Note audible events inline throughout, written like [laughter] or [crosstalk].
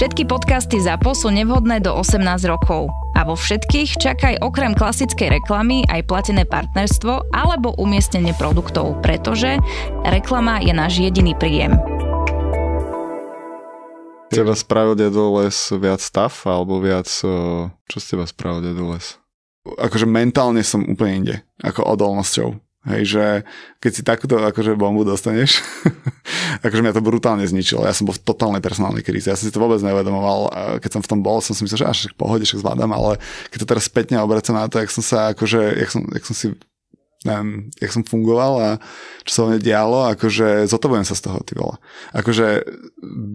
Všetky podcasty ZAPO sú nevhodné do 18 rokov. A vo všetkých čakaj okrem klasickej reklamy aj platené partnerstvo alebo umiestnenie produktov, pretože reklama je náš jediný príjem. Teba spravil dedo les viac stav alebo viac... Eh, čo z teba spravil dedo les? Akože mentálne som úplne inde, ako odolnosťou Hej, že keď si takúto akože bombu dostaneš, [laughs] akože mňa to brutálne zničilo. Ja som bol v totálnej personálnej kríze. Ja som si to vôbec neuvedomoval. Keď som v tom bol, som si myslel, že až v pohode, však zvládam, ale keď to teraz spätne obracam na to, jak som sa akože, jak som, jak som si neviem, jak som fungoval a čo sa mne dialo, akože zotovujem sa z toho, ty vole. Akože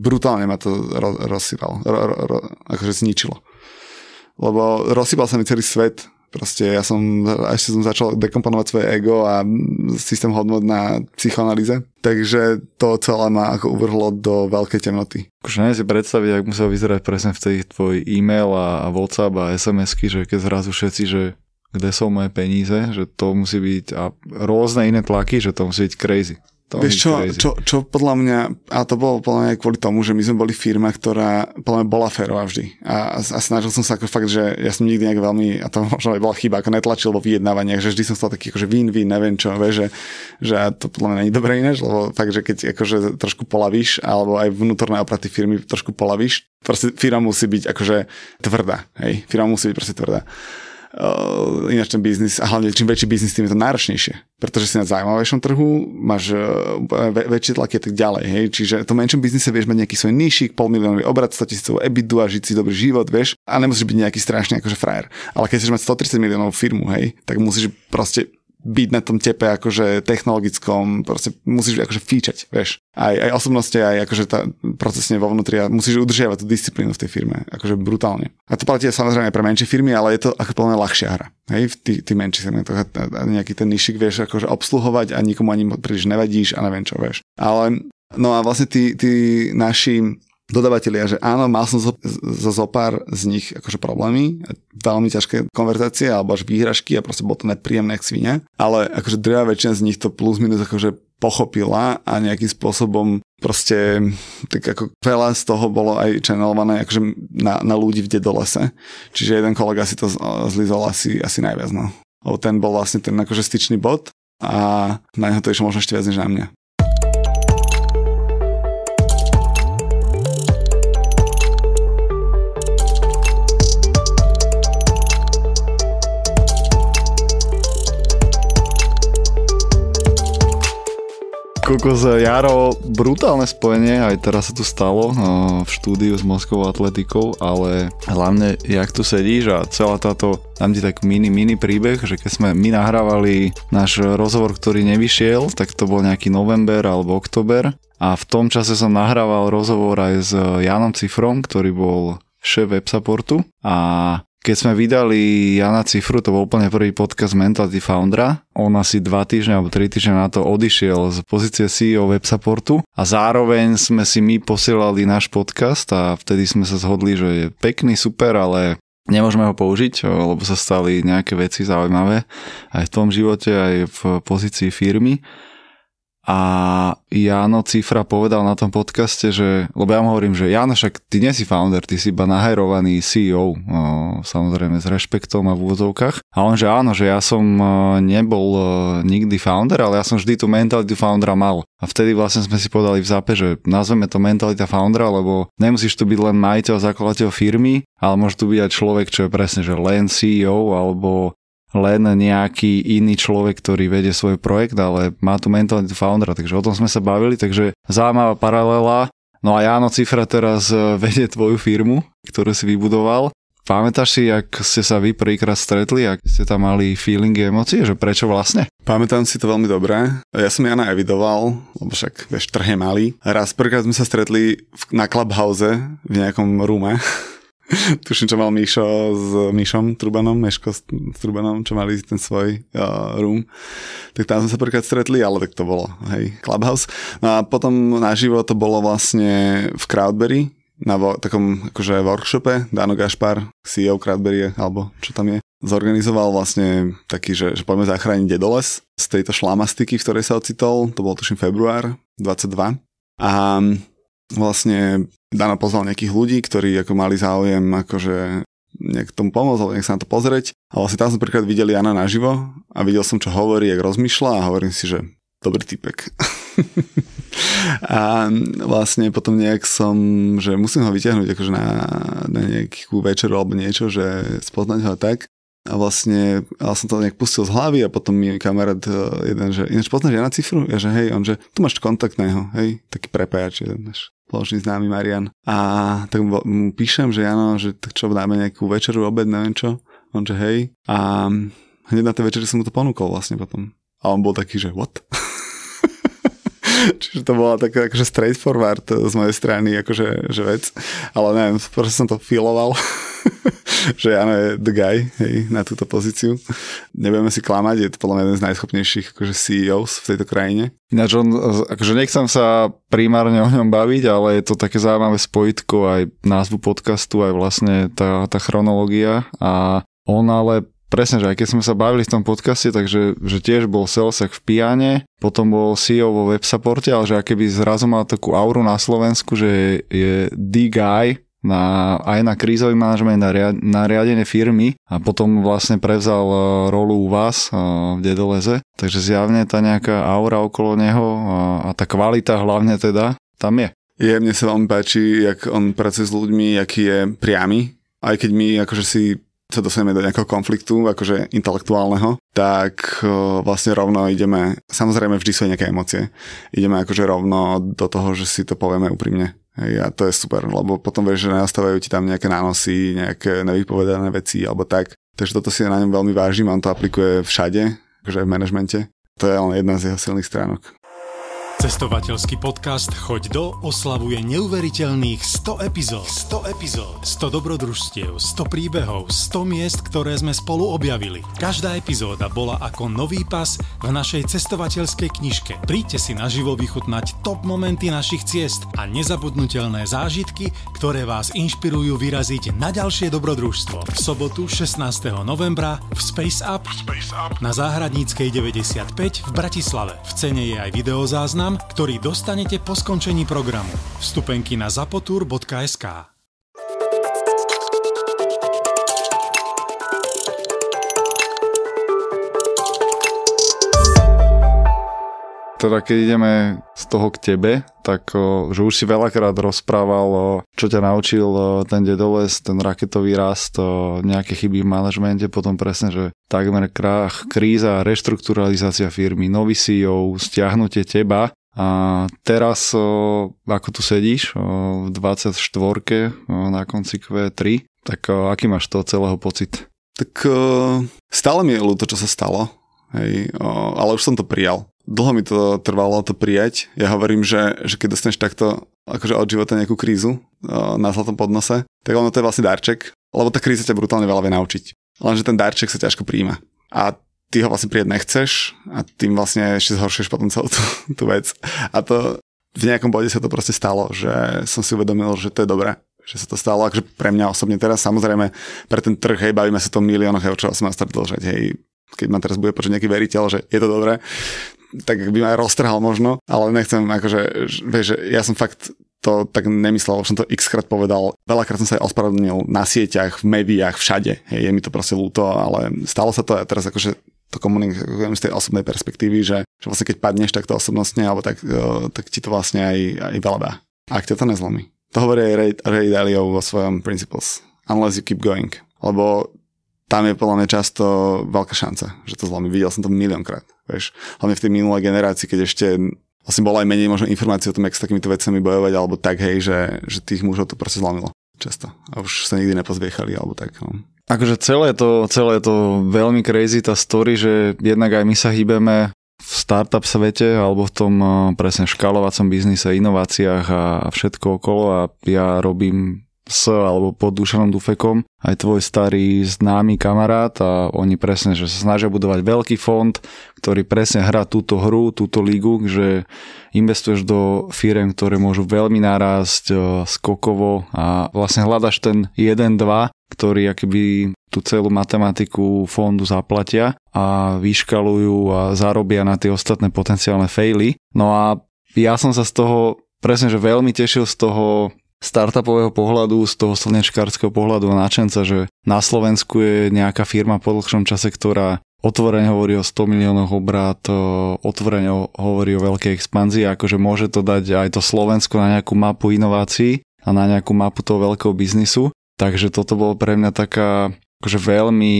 brutálne ma to ro- rozsýval. ro- ro- ro- akože zničilo. Lebo rozsýval sa mi celý svet, Proste ja som, ešte som začal dekomponovať svoje ego a systém hodnot na psychoanalýze. Takže to celé ma ako uvrhlo do veľkej temnoty. Už akože neviem si predstaviť, ak musel vyzerať presne v tej tvoj e-mail a, a WhatsApp a SMS-ky, že keď zrazu všetci, že kde sú moje peníze, že to musí byť a rôzne iné tlaky, že to musí byť crazy. To Vieš čo, čo, čo podľa mňa, a to bolo podľa mňa kvôli tomu, že my sme boli firma, ktorá podľa mňa bola férová vždy. A, a, a snažil som sa ako fakt, že ja som nikdy nejak veľmi, a to možno aj bola chyba, ako netlačil vo vyjednávaniach, že vždy som stal taký akože win-win, neviem čo, vieš, že, že to podľa mňa nie je dobré iné, lebo fakt, že keď akože trošku polavíš, alebo aj vnútorné opraty firmy trošku polavíš, proste firma musí byť akože tvrdá, hej, firma musí byť proste tvrdá. Uh, ináč ten biznis, a hlavne čím väčší biznis, tým je to náročnejšie. Pretože si na zaujímavejšom trhu, máš uh, vä- väčšie tlaky a tak ďalej. Hej? Čiže v tom menšom biznise vieš mať nejaký svoj pol miliónový obrad, 100 tisícov ebidu a žiť si dobrý život, vieš, a nemusíš byť nejaký strašný akože frajer. Ale keď chceš mať 130 miliónov firmu, hej, tak musíš proste byť na tom tepe akože technologickom, proste musíš akože fíčať, vieš. Aj, aj osobnosti, aj akože tá procesne vo vnútri a musíš udržiavať tú disciplínu v tej firme, akože brutálne. A to platí samozrejme aj pre menšie firmy, ale je to ako plne ľahšia hra. Hej, v tých tý menších segmentoch a nejaký ten nišik vieš akože obsluhovať a nikomu ani príliš nevadíš a neviem čo, vieš. Ale No a vlastne tí, tí naši dodavatelia, že áno, mal som zo, zo, zo pár z nich akože problémy, veľmi ťažké konverzácie alebo až výhražky a proste bolo to nepríjemné jak svine, ale akože druhá väčšina z nich to plus minus akože pochopila a nejakým spôsobom proste tak ako veľa z toho bolo aj channelované akože na, na ľudí v dedolese. Čiže jeden kolega si to zlizol asi, asi najviac, no. Lebo ten bol vlastne ten akože styčný bod a na neho to išlo možno ešte viac než na mňa. Kokos Jaro, brutálne spojenie, aj teraz sa tu stalo v štúdiu s Moskou atletikou, ale hlavne, jak tu sedíš a celá táto dám ti tak mini, mini príbeh, že keď sme my nahrávali náš rozhovor, ktorý nevyšiel, tak to bol nejaký november alebo oktober a v tom čase som nahrával rozhovor aj s Janom Cifrom, ktorý bol šéf web supportu a keď sme vydali Jana Cifru, to bol úplne prvý podcast Mentality Foundera, on asi dva týždne alebo tri týždne na to odišiel z pozície CEO WebSupportu a zároveň sme si my posielali náš podcast a vtedy sme sa zhodli, že je pekný, super, ale nemôžeme ho použiť, lebo sa stali nejaké veci zaujímavé aj v tom živote, aj v pozícii firmy. A Jano Cifra povedal na tom podcaste, že, lebo ja mu hovorím, že Jano, však ty nie si founder, ty si iba nahajrovaný CEO, o, samozrejme s rešpektom a v úvodzovkách. A on, že áno, že ja som nebol nikdy founder, ale ja som vždy tú mentalitu foundera mal. A vtedy vlastne sme si podali v zápe, že nazveme to mentalita foundera, lebo nemusíš tu byť len majiteľ, zakladateľ firmy, ale môže tu byť aj človek, čo je presne, že len CEO alebo len nejaký iný človek, ktorý vedie svoj projekt, ale má tu mentalitu foundera, takže o tom sme sa bavili, takže zaujímavá paralela. No a Jano Cifra teraz e, vedie tvoju firmu, ktorú si vybudoval. Pamätáš si, ak ste sa vy prvýkrát stretli, ak ste tam mali feelingy, emócie, že prečo vlastne? Pamätám si to veľmi dobre. Ja som Jana evidoval, lebo však, vieš, trh je malý. Raz prvýkrát sme sa stretli v, na Clubhouse v nejakom rume [laughs] [laughs] Tuším, čo mal Mišo s Mišom Trubanom, Meško s, s Trubanom, čo mali ten svoj uh, room. Tak tam sme sa prvýkrát stretli, ale tak to bolo, hej, Clubhouse. No a potom naživo to bolo vlastne v Crowdberry, na vo- takom akože workshope Dano Gašpar, CEO Crowdberry, alebo čo tam je, zorganizoval vlastne taký, že, že poďme zachrániť dedoles z tejto šlamastiky, v ktorej sa ocitol, to bol tuším február 22. A vlastne Dano pozval nejakých ľudí, ktorí ako mali záujem akože nejak tomu pomôcť, alebo nech sa na to pozrieť. A vlastne tam som prvýkrát videl Jana naživo a videl som, čo hovorí, jak rozmýšľa a hovorím si, že dobrý typek. [laughs] a vlastne potom nejak som, že musím ho vyťahnuť akože na, na nejakú večeru alebo niečo, že spoznať ho tak. A vlastne ale som to nejak pustil z hlavy a potom mi kamarát e, jeden, že ináč poznáš Jana cifru? Ja že hej, on že tu máš kontakt na jeho, hej, taký prepájač jeden spoločný známy Marian. A tak mu píšem, že áno, že tak čo dáme nejakú večeru, obed, neviem čo. On že hej. A hneď na tej večeri som mu to ponúkol vlastne potom. A on bol taký, že what? [laughs] Čiže to bola taká akože straightforward eh, z mojej strany, akože že vec. Ale neviem, proste som to filoval, [laughs] že áno je the guy hej, na túto pozíciu. Nebudeme si klamať, je to podľa mňa jeden z najschopnejších akože CEOs v tejto krajine. Ináč on, eh, akože nechcem sa primárne o ňom baviť, ale je to také zaujímavé spojitko aj názvu podcastu, aj vlastne tá, tá chronológia a on ale Presne, že aj keď sme sa bavili v tom podcaste, takže že tiež bol Selsek v Piane, potom bol CEO vo WebSupporte, ale že by zrazu mal takú auru na Slovensku, že je, je the guy, na, aj na krízový manažment, na, riad, na riadenie firmy a potom vlastne prevzal e, rolu u vás e, v Dedoleze. Takže zjavne tá nejaká aura okolo neho a, a tá kvalita hlavne teda tam je. Je, mne sa veľmi páči, jak on pracuje s ľuďmi, aký je priamy, aj keď my akože si sa dostaneme do nejakého konfliktu, akože intelektuálneho, tak e, vlastne rovno ideme, samozrejme vždy sú aj nejaké emócie, ideme akože rovno do toho, že si to povieme úprimne. Hej, a to je super, lebo potom vieš, že nastávajú ti tam nejaké nánosy, nejaké nevypovedané veci alebo tak. Takže toto si na ňom veľmi vážim, on to aplikuje všade, akože aj v manažmente. To je len jedna z jeho silných stránok. Cestovateľský podcast Choď do oslavuje neuveriteľných 100 epizód. 100 epizód, 100 dobrodružstiev, 100 príbehov, 100 miest, ktoré sme spolu objavili. Každá epizóda bola ako nový pas v našej cestovateľskej knižke. Príďte si naživo vychutnať top momenty našich ciest a nezabudnutelné zážitky, ktoré vás inšpirujú vyraziť na ďalšie dobrodružstvo. V sobotu 16. novembra v Space Up, Space Up. na Záhradníckej 95 v Bratislave. V cene je aj videozáznam ktorý dostanete po skončení programu. Vstupenky na zapotur.sk teda keď ideme z toho k tebe, tak že už si veľakrát rozprával, čo ťa naučil ten dedoles, ten raketový rast, nejaké chyby v manažmente, potom presne, že takmer krách, kríza, reštrukturalizácia firmy, nový CEO, stiahnutie teba a teraz, ako tu sedíš, v 24 na konci Q3, tak aký máš to celého pocit? Tak stále mi je ľúto, čo sa stalo, hej, ale už som to prijal. Dlho mi to trvalo to prijať. Ja hovorím, že, že keď dostaneš takto akože od života nejakú krízu na zlatom podnose, tak ono to je vlastne darček, lebo tá kríza ťa brutálne veľa vie naučiť. Lenže ten darček sa ťažko príjma. A ty ho vlastne prijať nechceš a tým vlastne ešte zhoršuješ potom celú tú, tú vec. A to v nejakom bode sa to proste stalo, že som si uvedomil, že to je dobré že sa to stalo, Akže pre mňa osobne teraz, samozrejme, pre ten trh, hej, bavíme sa to miliónoch eur, čo som má dlžať, hej, keď ma teraz bude počuť nejaký veriteľ, že je to dobré, tak by ma roztrhal možno, ale nechcem, akože, vieš, že ja som fakt to tak nemyslel, už som to x krát povedal. Veľakrát som sa aj ospravedlnil na sieťach, v médiách, všade. Hej, je mi to proste ľúto, ale stalo sa to a teraz akože to komunikujem z tej osobnej perspektívy, že, že vlastne keď padneš takto osobnostne, alebo tak, e, tak ti to vlastne aj, aj veľa Ak ťa to nezlomí. To hovorí aj Ray, Ray Dalio vo svojom Principles. Unless you keep going. Lebo tam je podľa mňa často veľká šanca, že to zlomí. Videl som to miliónkrát. Vieš. Hlavne v tej minulej generácii, keď ešte vlastne bolo aj menej možno informácií o tom, jak s takýmito vecami bojovať, alebo tak, hej, že, že tých mužov to proste zlomilo často. A už sa nikdy nepozviechali, alebo tak. No. Akože celé to, celé to veľmi crazy tá story, že jednak aj my sa hýbeme v startup svete alebo v tom eh, presne škálovacom biznise, inováciách a, a všetko okolo a ja robím s alebo pod Dušanom Dufekom, aj tvoj starý známy kamarát a oni presne, že sa snažia budovať veľký fond, ktorý presne hrá túto hru, túto ligu, že investuješ do firiem, ktoré môžu veľmi narásť e, skokovo a vlastne hľadaš ten 1-2, ktorí akoby tú celú matematiku fondu zaplatia a vyškalujú a zarobia na tie ostatné potenciálne fejly. No a ja som sa z toho presne, že veľmi tešil z toho startupového pohľadu, z toho slnečkárskeho pohľadu a náčenca, že na Slovensku je nejaká firma po dlhšom čase, ktorá otvorene hovorí o 100 miliónoch obrat, otvorene hovorí o veľkej expanzii, akože môže to dať aj to Slovensko na nejakú mapu inovácií a na nejakú mapu toho veľkého biznisu. Takže toto bolo pre mňa taká akože veľmi,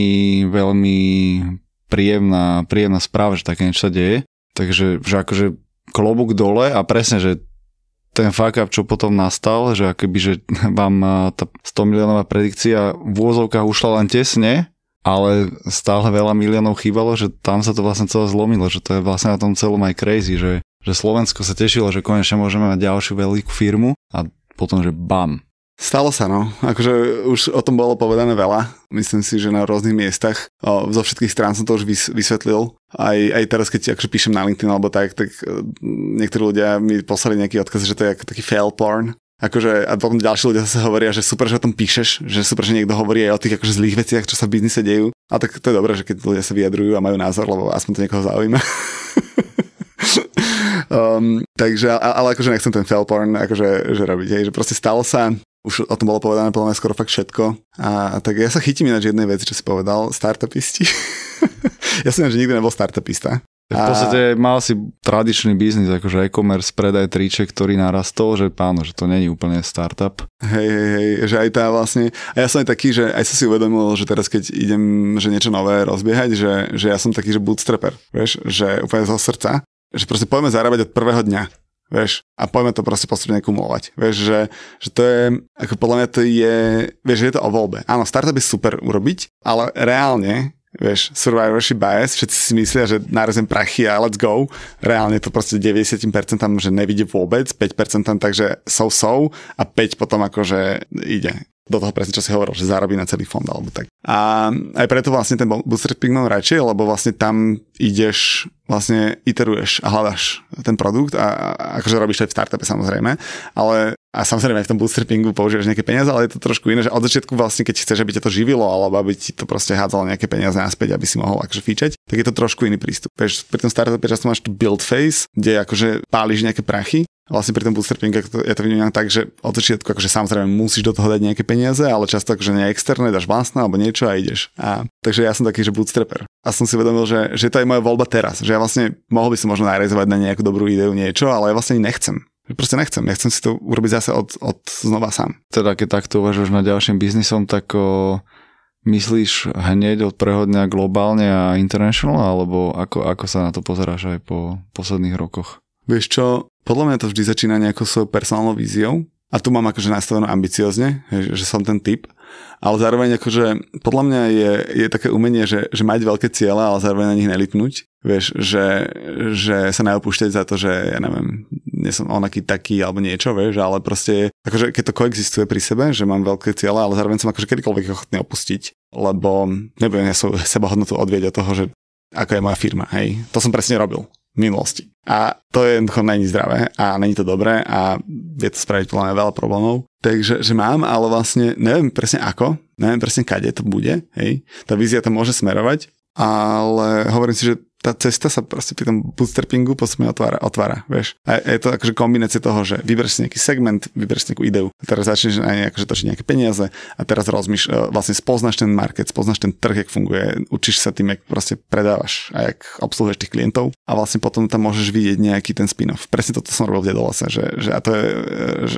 veľmi príjemná, príjemná správa, že také niečo sa deje. Takže že akože klobúk dole a presne, že ten fuck up, čo potom nastal, že akoby, že [laughs] vám eh, tá 100 miliónová predikcia v úzovkách ušla len tesne, ale stále veľa miliónov chýbalo, že tam sa to vlastne celé zlomilo, že to je vlastne na tom celom aj crazy, že, že Slovensko sa tešilo, že konečne môžeme mať ďalšiu veľkú firmu a potom, že bam. Stalo sa, no. Akože už o tom bolo povedané veľa. Myslím si, že na rôznych miestach. O, zo všetkých strán som to už vysvetlil aj, aj teraz, keď akože píšem na LinkedIn alebo tak, tak e, niektorí ľudia mi poslali nejaký odkaz, že to je ako taký fail porn. Akože, a potom ďalší ľudia sa hovoria, že super, že o tom píšeš, že super, že niekto hovorí aj o tých akože zlých veciach, čo sa v biznise dejú. A tak to je dobré, že keď ľudia sa vyjadrujú a majú názor, lebo aspoň to niekoho zaujíma. [laughs] um, takže, ale akože nechcem ten fail porn akože, že robiť, hej, že proste stalo sa, už o tom bolo povedané podľa mňa skoro fakt všetko. A, tak ja sa chytím ináč jednej veci, čo si povedal, startupisti. [laughs] [laughs] ja som že nikdy nebol startupista. V podstate mal si tradičný biznis, akože e-commerce, predaj triček, ktorý narastol, že páno, že to není úplne startup. Hej, hej, hej, že aj tá vlastne, a ja som aj taký, že aj som si uvedomil, že teraz keď idem, že niečo nové rozbiehať, že, že ja som taký, že bootstrapper, vieš, že úplne zo srdca, že proste poďme zarábať od prvého dňa. Vieš, a poďme to proste postupne kumulovať. Vieš, že, že to je, ako podľa mňa to je, vieš, že je to o voľbe. Áno, startup je super urobiť, ale reálne vieš, Survivorši bias, všetci si myslia, že narazím prachy a let's go. Reálne to proste 90% že nevidí vôbec, 5% takže so so a 5 potom akože ide do toho presne, čo si hovoril, že zarobí na celý fond alebo tak. A aj preto vlastne ten bootstrapping mám radšej, lebo vlastne tam ideš, vlastne iteruješ a hľadaš ten produkt a, a akože robíš to aj v startupe samozrejme, ale a samozrejme v tom bootstrappingu používaš nejaké peniaze, ale je to trošku iné, že od začiatku vlastne, keď chceš, aby ťa to živilo, alebo aby ti to proste hádzalo nejaké peniaze naspäť, aby si mohol akože fíčať, tak je to trošku iný prístup. Veš, pri tom startupe často máš tu build phase, kde akože páliš nejaké prachy vlastne pri tom bootstrappingu ja to vnímam tak, že od začiatku akože samozrejme musíš do toho dať nejaké peniaze, ale často akože nie externé, dáš vlastné alebo niečo a ideš. A, takže ja som taký, že bootstrapper. A som si uvedomil, že, že to je moja voľba teraz, že ja vlastne mohol by som možno narezovať na nejakú dobrú ideu niečo, ale ja vlastne nechcem. Proste nechcem, nechcem si to urobiť zase od, od znova sám. Teda keď takto uvažuješ na ďalším biznisom, tak o, myslíš hneď od prehodňa globálne a international, alebo ako, ako sa na to pozeráš aj po posledných rokoch? Vieš čo, podľa mňa to vždy začína nejakou svojou personálnou víziou, a tu mám akože nastavenú ambiciozne, že som ten typ, ale zároveň akože podľa mňa je, je také umenie, že, že mať veľké ciele, ale zároveň na nich nelitnúť. Vieš, že, že sa neopúšťať za to, že ja neviem, nie som onaký taký alebo niečo, vieš, ale proste akože keď to koexistuje pri sebe, že mám veľké cieľa, ale zároveň som akože kedykoľvek ochotný opustiť, lebo nebudem ja svoju seba hodnotu odvieť od toho, že aká je moja firma, hej. To som presne robil v minulosti. A to je jednoducho není zdravé a není to dobré a je to spraviť podľa mňa veľa problémov. Takže že mám, ale vlastne neviem presne ako, neviem presne kade to bude, hej. Tá vízia to môže smerovať, ale hovorím si, že tá cesta sa proste pri tom bootstrappingu postupne otvára, otvára, vieš. A je to akože kombinácia toho, že vyber si nejaký segment, vyber si nejakú ideu, teraz začneš aj akože točiť nejaké peniaze a teraz rozmýš, e, vlastne spoznaš ten market, spoznaš ten trh, jak funguje, učíš sa tým, jak proste predávaš a jak obsluhuješ tých klientov a vlastne potom tam môžeš vidieť nejaký ten spin-off. Presne toto som robil v Dedolase, že, že, a to je, e,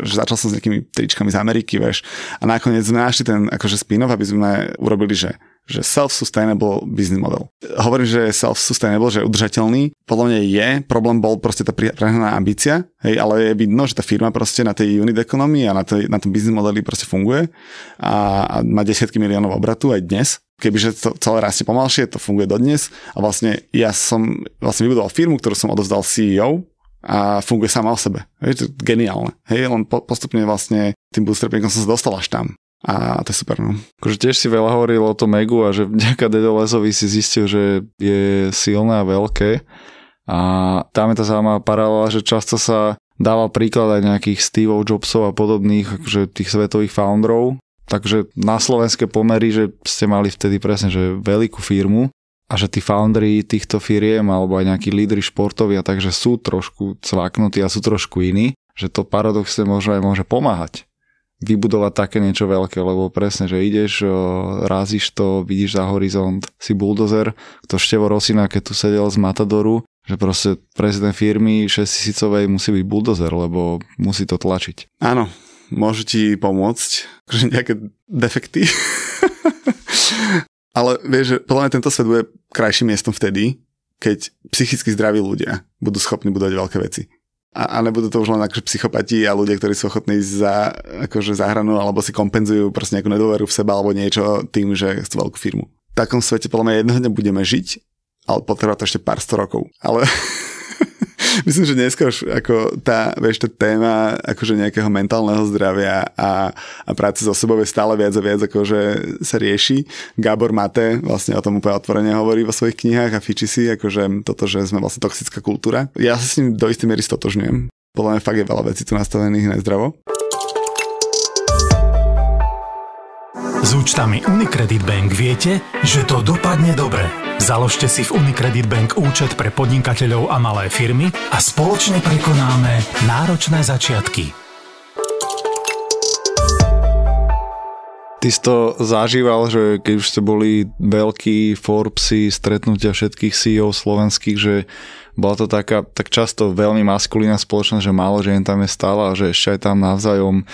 že, začal som s nejakými tričkami z Ameriky, vieš, a nakoniec sme našli ten akože spin-off, aby sme urobili, že že self-sustainable business model. Hovorím, že je self-sustainable, že je udržateľný. Podľa mňa je, problém bol proste tá prehnaná ambícia, hej, ale je vidno, že tá firma proste na tej unit economy a na, tej, na tom business modeli proste funguje a, a má desiatky miliónov obratu aj dnes. Kebyže to celé rastie pomalšie, to funguje dodnes a vlastne ja som vlastne vybudoval firmu, ktorú som odovzdal CEO a funguje sama o sebe. Hej, to je geniálne. Hej, len po, postupne vlastne tým bootstrappingom som sa dostal až tam. A to je super, no. Akože tiež si veľa hovoril o tom Megu a že vďaka Dedolesovi si zistil, že je silné a veľké. A tam je tá zaujímavá paralela, že často sa dáva príklad aj nejakých Steve Jobsov a podobných akože tých svetových founderov. Takže na slovenské pomery, že ste mali vtedy presne, že veľkú firmu a že tí foundry týchto firiem alebo aj nejakí lídry športovia, takže sú trošku cvaknutí a sú trošku iní, že to paradoxne možno aj môže pomáhať vybudovať také niečo veľké, lebo presne, že ideš, rázíš to, vidíš za horizont, si buldozer, to števo Rosina, keď tu sedel z Matadoru, že proste prezident firmy 6 tisícovej musí byť buldozer, lebo musí to tlačiť. Áno, môžu ti pomôcť, že akože nejaké defekty. [laughs] Ale vieš, že podľa mňa tento svet bude krajším miestom vtedy, keď psychicky zdraví ľudia budú schopní budovať veľké veci a, a nebudú to už len akože psychopati a ľudia, ktorí sú ochotní ísť za, akože za hranu alebo si kompenzujú proste nejakú nedôveru v seba alebo niečo tým, že chcú veľkú firmu. V takom svete podľa mňa jednoho dňa budeme žiť, ale potrvá to ešte pár sto rokov. Ale [laughs] Myslím, že už ako tá, vieš, tá téma akože nejakého mentálneho zdravia a, a práce so sebou je stále viac a viac akože sa rieši. Gábor Mate vlastne o tom úplne otvorene hovorí vo svojich knihách a fiči si akože toto, že sme vlastne toxická kultúra. Ja sa s ním do istej miery stotožňujem. Podľa mňa fakt je veľa vecí tu nastavených nezdravo. S účtami Unicredit Bank viete, že to dopadne dobre. Založte si v Unicredit Bank účet pre podnikateľov a malé firmy a spoločne prekonáme náročné začiatky. Ty si to zažíval, že keď už ste boli veľkí Forbesy, stretnutia všetkých CEO slovenských, že bola to taká, tak často veľmi maskulína spoločnosť, že málo žien tam je stála a že ešte aj tam navzájom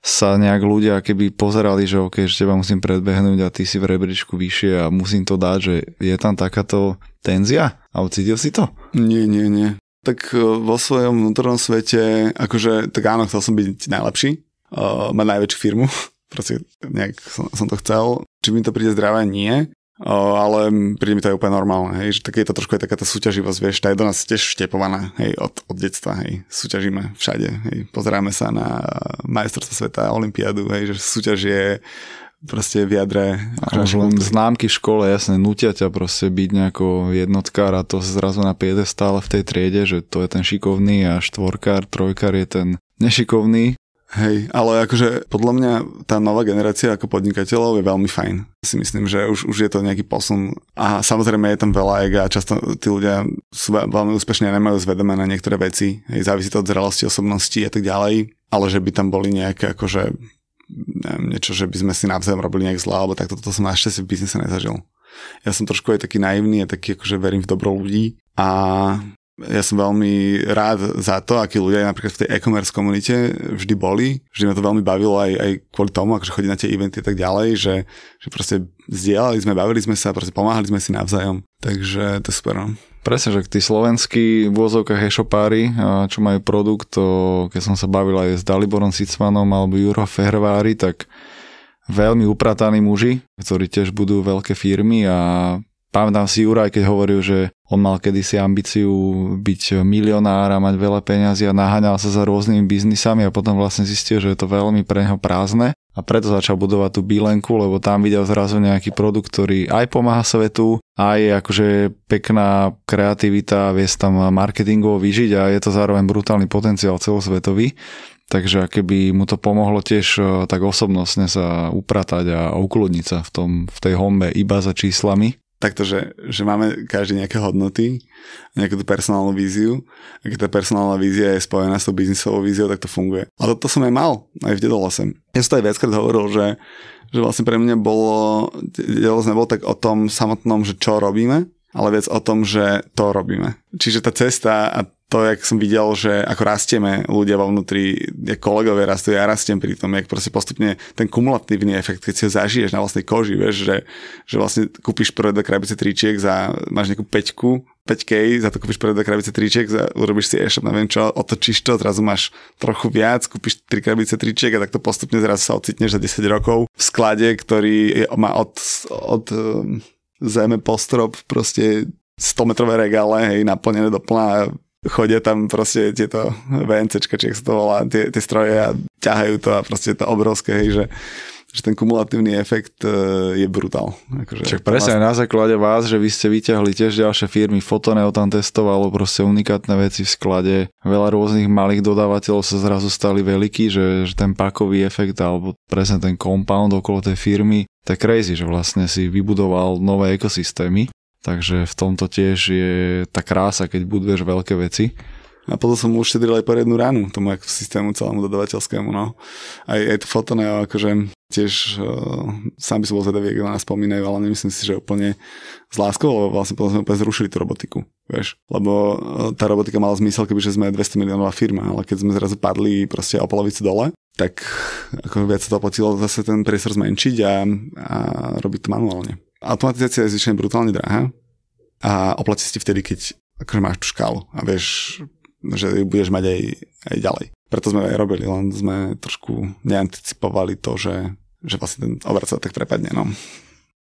sa nejak ľudia keby pozerali, že OK, že teba musím predbehnúť a ty si v rebríčku vyššie a musím to dať, že je tam takáto tenzia? A cítil si to? Nie, nie, nie. Tak e, vo svojom vnútornom svete, akože, tak áno, chcel som byť najlepší, uh, mať najväčšiu firmu, [laughs] proste nejak som, som to chcel. Či mi to príde zdravé? Nie ale príde mi to aj úplne normálne, hej, že je to trošku je taká tá súťaživosť, vieš, tá je do nás tiež štepovaná, hej, od, od detstva, hej, súťažíme všade, hej, pozeráme sa na e, majstrovstvo sveta, olympiádu, hej, že súťaž je proste v jadre. Akože známky v škole, jasne, nutia ťa proste byť nejako jednotkár a to zrazu na piedestále v tej triede, že to je ten šikovný a štvorkár, trojkár je ten nešikovný Hej, ale akože podľa mňa tá nová generácia ako podnikateľov je veľmi fajn. Si myslím, že už, už je to nejaký posun. A samozrejme je tam veľa ega a často tí ľudia sú veľmi úspešne a nemajú zvedomé na niektoré veci. Hej, závisí to od zrelosti, osobnosti a tak ďalej. Ale že by tam boli nejaké akože neviem, niečo, že by sme si navzájom robili nejak zlá, alebo tak toto som našťastie v biznise nezažil. Ja som trošku aj taký naivný a taký akože verím v dobro ľudí a ja som veľmi rád za to, akí ľudia napríklad v tej e-commerce komunite vždy boli. Vždy ma to veľmi bavilo aj, aj kvôli tomu, akože chodí na tie eventy a tak ďalej, že, že proste zdieľali sme, bavili sme sa, proste pomáhali sme si navzájom. Takže to je super. No? Presne, že tí slovenskí v úvozovkách e-shopári, eh, čo majú produkt, to, keď som sa bavil aj s Daliborom Sicmanom alebo Juro Fervári, tak veľmi uprataní muži, ktorí tiež budú veľké firmy a pamätám si Jura, aj keď hovoril, že on mal kedysi ambíciu byť milionár a mať veľa peňazí a naháňal sa za rôznymi biznisami a potom vlastne zistil, že je to veľmi pre neho prázdne a preto začal budovať tú bílenku, lebo tam videl zrazu nejaký produkt, ktorý aj pomáha svetu, aj akože pekná kreativita, vie sa tam marketingovo vyžiť a je to zároveň brutálny potenciál celosvetový. Takže keby mu to pomohlo tiež eh, tak osobnostne sa upratať a ukludniť sa v, tom, v tej hombe iba za číslami, takto, že, že máme každý nejaké hodnoty, nejakú tú personálnu víziu a keď tá personálna vízia je spojená s tou biznisovou víziou, tak to funguje. A toto to som aj mal, aj v som. Ja som to aj viackrát hovoril, že, že vlastne pre mňa bolo, Dedolas nebol tak o tom samotnom, že čo robíme, ale vec o tom, že to robíme. Čiže tá cesta a to, jak som videl, že ako rastieme ľudia vo vnútri, jak kolegovia rastú, ja rastiem pri tom, jak proste postupne ten kumulatívny efekt, keď si ho zažiješ na vlastnej koži, vieš, že, že vlastne kúpiš prvé do krabice tričiek za, máš nejakú peťku, 5K, za to kúpiš prvé dve krabice tričiek, za, urobíš si e-shop, neviem čo, otočíš to, zrazu máš trochu viac, kúpiš 3 krabice tričiek a takto postupne zrazu sa ocitneš za 10 rokov v sklade, ktorý je, má od, od zeme postrop, proste 100-metrové regále, hej, naplnené do plná chodia tam proste tieto VNCčka, či sa to volá, tie, tie stroje a ťahajú to a proste je to obrovské, hej, že že ten kumulatívny efekt e, je brutál. Akože Čak presne vás... na základe vás, že vy ste vyťahli tiež ďalšie firmy, Fotoneo tam testovalo proste unikátne veci v sklade, veľa rôznych malých dodávateľov sa zrazu stali veľkí, že, že ten pakový efekt alebo presne ten compound okolo tej firmy, to je crazy, že vlastne si vybudoval nové ekosystémy, takže v tomto tiež je tá krása, keď buduješ veľké veci. A potom som mu uštedril aj poriadnu ránu tomu ak v systému celému dodavateľskému. No. Aj, aj to fotone, akože tiež uh, sám by som bol zvedavý, ako nás spomínajú, ale nemyslím si, že úplne z láskou, lebo vlastne potom sme úplne zrušili tú robotiku, vieš. Lebo eh, tá robotika mala zmysel, keby sme 200 miliónová firma, ale keď sme zrazu padli proste o polovicu dole, tak ako viac sa to oplatilo zase ten priestor zmenšiť a, a robiť to manuálne. Automatizácia je zvyčajne brutálne drahá a oplatí si vtedy, keď akože máš tú škálu a vieš že ju budeš mať aj, aj ďalej. Preto sme aj robili, len sme trošku neanticipovali to, že, že vlastne ten obrad sa tak prepadne. No.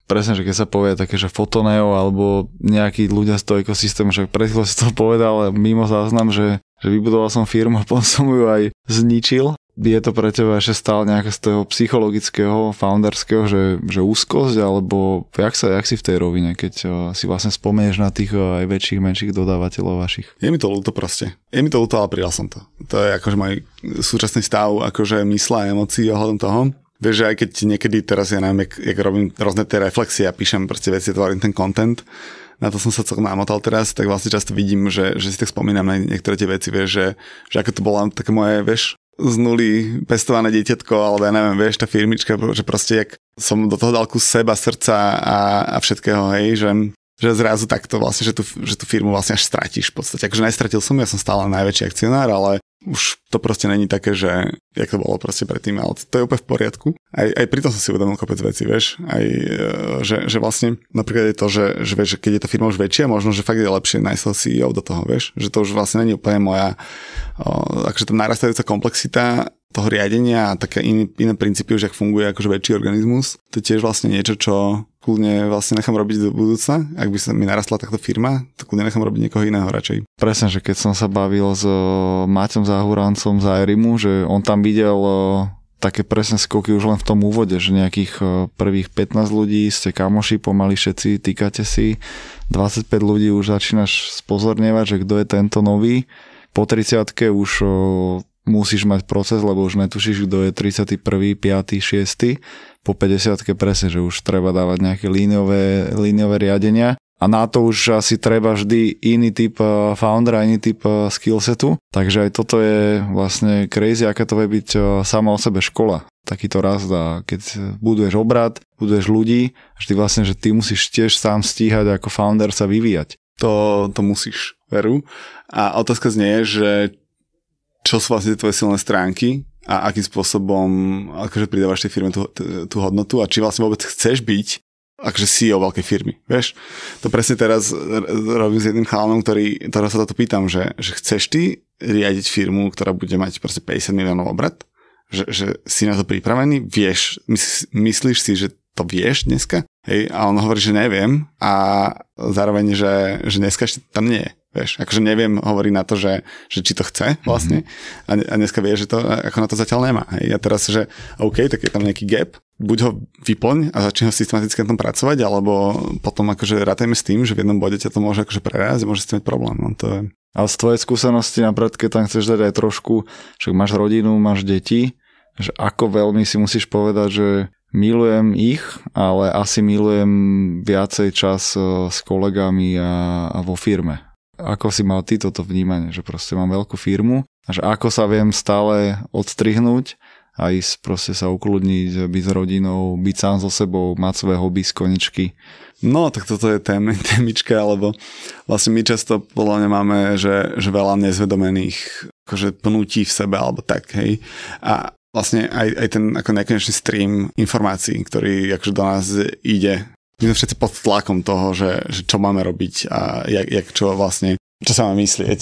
Presne, že keď sa povie také, že Fotoneo alebo nejakí ľudia z toho ekosystému, že predtým si to povedal mimo záznam, že, že vybudoval som firmu a potom som ju aj zničil je to pre teba ešte stále nejaké z toho psychologického, founderského, že, že úzkosť, alebo jak, sa, jak si v tej rovine, keď eh, si vlastne spomenieš na tých eh, aj väčších, menších dodávateľov vašich? Je mi to ľúto proste. Je mi to ľúto, ale prijal som to. To je akože môj súčasný stav, akože mysle a emócií ohľadom toho. Vieš, že aj keď niekedy teraz, ja neviem, jak, jak robím rôzne tie reflexie a píšem proste veci, tvorím ten content, na to som sa celkom namotal teraz, tak vlastne často vidím, že, že si tak spomínam na niektoré tie veci, vieš, že, že ako to bola také moje, vieš, z nuly pestované dieťatko, alebo ja neviem, vieš, tá firmička, že proste jak som do toho dal kus seba, srdca a, a všetkého, hej, že že zrazu takto vlastne, že tú, že tú firmu vlastne až stratíš v podstate. Akože nestratil som, ja som stále najväčší akcionár, ale už to proste není také, že jak to bolo proste predtým, ale to je úplne v poriadku. Aj, aj pritom som si uvedomil kopec veci, vieš, aj, e, že, že vlastne napríklad je to, že, že, vieš, že keď je tá firma už väčšia, možno, že fakt je lepšie nájsť to CEO do toho, vieš, že to už vlastne není úplne moja, o, akože tá narastajúca komplexita toho riadenia a také iné, iné princípy, už, ak funguje akože väčší organizmus. To je tiež vlastne niečo, čo kľudne vlastne nechám robiť do budúcna. Ak by sa mi narastla takto firma, to kľudne nechám robiť niekoho iného radšej. Presne, že keď som sa bavil s eh, Maťom Zahurancom z Airimu, že on tam videl eh, také presne skoky už len v tom úvode, že nejakých eh, prvých 15 ľudí ste kamoši, pomaly všetci týkate si, 25 ľudí už začínaš spozornievať, že kto je tento nový, po 30 už musíš mať proces, lebo už netušíš, kto je 31., 5., 6. Po 50 Prese, že už treba dávať nejaké líniové, líniové riadenia. A na to už asi treba vždy iný typ eh, foundera, iný typ eh, skillsetu. Takže aj toto je vlastne crazy, aká to vie byť eh, sama o sebe škola. Takýto raz a keď buduješ obrad, buduješ ľudí, vždy vlastne, že ty musíš tiež sám stíhať ako founder sa vyvíjať. To, to musíš, veru. A otázka znie, že čo sú vlastne tvoje silné stránky a akým spôsobom akože pridávaš tej firme tú, tú hodnotu a či vlastne vôbec chceš byť akože CEO veľkej firmy, vieš? To presne teraz robím s jedným chalanom, ktorý, ktorého sa toto pýtam, že, že chceš ty riadiť firmu, ktorá bude mať proste 50 miliónov obrad, Že, že si na to pripravený? Vieš, myslíš si, že to vieš dneska? Hej, a on hovorí, že neviem a zároveň, že, že dneska ešte tam nie je. Vieš, akože neviem, hovorí na to, že, že či to chce mhm. vlastne mm-hmm. a, a dneska vie, že to ako na to zatiaľ nemá. Hej. A teraz, že OK, tak je tam nejaký gap, buď ho vyplň a začni ho systematicky na tom pracovať, alebo potom akože rátajme s tým, že v jednom bode ťa to môže akože prerázť môže s tým mať problém. No, to je... A z tvojej skúsenosti napríklad, keď tam chceš dať aj trošku, však máš rodinu, máš deti, že ako veľmi si musíš povedať, že Milujem ich, ale asi milujem viacej čas eh, s kolegami a, a vo firme. Ako si mal ty toto vnímanie, že proste mám veľkú firmu a že ako sa viem stále odstrihnúť a ísť proste sa ukludniť, byť s rodinou, byť sám so sebou, mať svoje hobby z koničky. No, tak toto je témy, [laughs] témička, lebo vlastne my často podľa mňa máme, že, že veľa nezvedomených akože pnutí v sebe, alebo tak, hej. A vlastne aj, aj ten ako nekonečný stream informácií, ktorý akože do nás ide. My sme všetci pod tlakom toho, že, že čo máme robiť a jak, jak čo vlastne, čo sa má myslieť,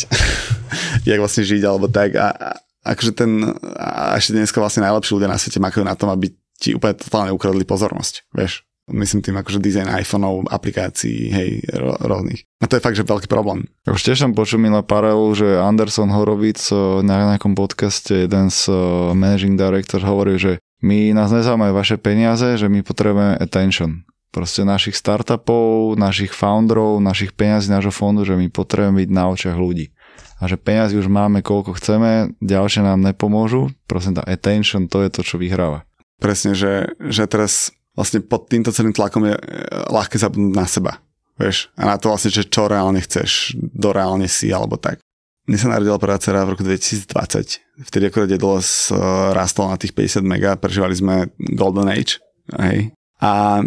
[laughs] jak vlastne žiť alebo tak. A, a akože ten, a ešte dneska vlastne najlepší ľudia na svete makajú na tom, aby ti úplne totálne ukradli pozornosť, vieš. Myslím tým akože dizajn iPhoneov, aplikácií, hej, ro- rôznych. A to je fakt, že veľký problém. Už tiež som počul milé paralelu, že Anderson Horovic eh, na nejakom podcaste, jeden z eh, managing director hovorí, že my nás nezaujímajú vaše peniaze, že my potrebujeme attention. Proste našich startupov, našich founderov, našich peniazí nášho fondu, že my potrebujeme byť na očiach ľudí a že peniazy už máme koľko chceme, ďalšie nám nepomôžu, prosím tá attention to je to, čo vyhráva. Presne, že, že teraz vlastne pod týmto celým tlakom je eh, ľahké zabudnúť na seba. Vieš, a na to vlastne, že čo reálne chceš, do reálne si alebo tak. Mne sa narodila prvá dcera v roku 2020. Vtedy akorát jedlo eh, rastol na tých 50 mega, prežívali sme Golden Age. Hej. A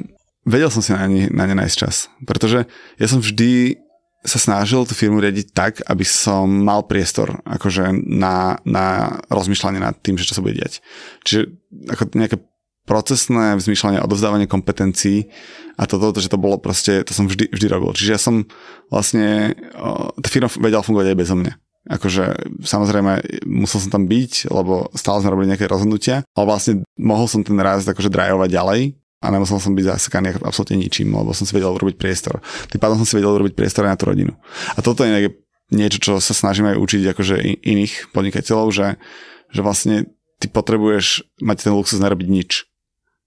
vedel som si na ne, na ne nájsť čas, pretože ja som vždy sa snažil tú firmu riadiť tak, aby som mal priestor akože na, na rozmýšľanie nad tým, že čo sa bude diať. Čiže ako nejaké procesné vzmýšľanie, odovzdávanie kompetencií a toto, to, že to bolo proste, to som vždy, vždy robil. Čiže ja som vlastne, tá firma vedela fungovať aj bez mňa. Akože samozrejme musel som tam byť, lebo stále sme robili nejaké rozhodnutia, ale vlastne mohol som ten raz akože drajovať ďalej a nemusel som byť zasekaný absolútne ničím, lebo som si vedel urobiť priestor. Tým pádom som si vedel urobiť priestor aj na tú rodinu. A toto je niečo, čo sa snažíme aj učiť akože iných podnikateľov, že, že vlastne ty potrebuješ mať ten luxus nerobiť nič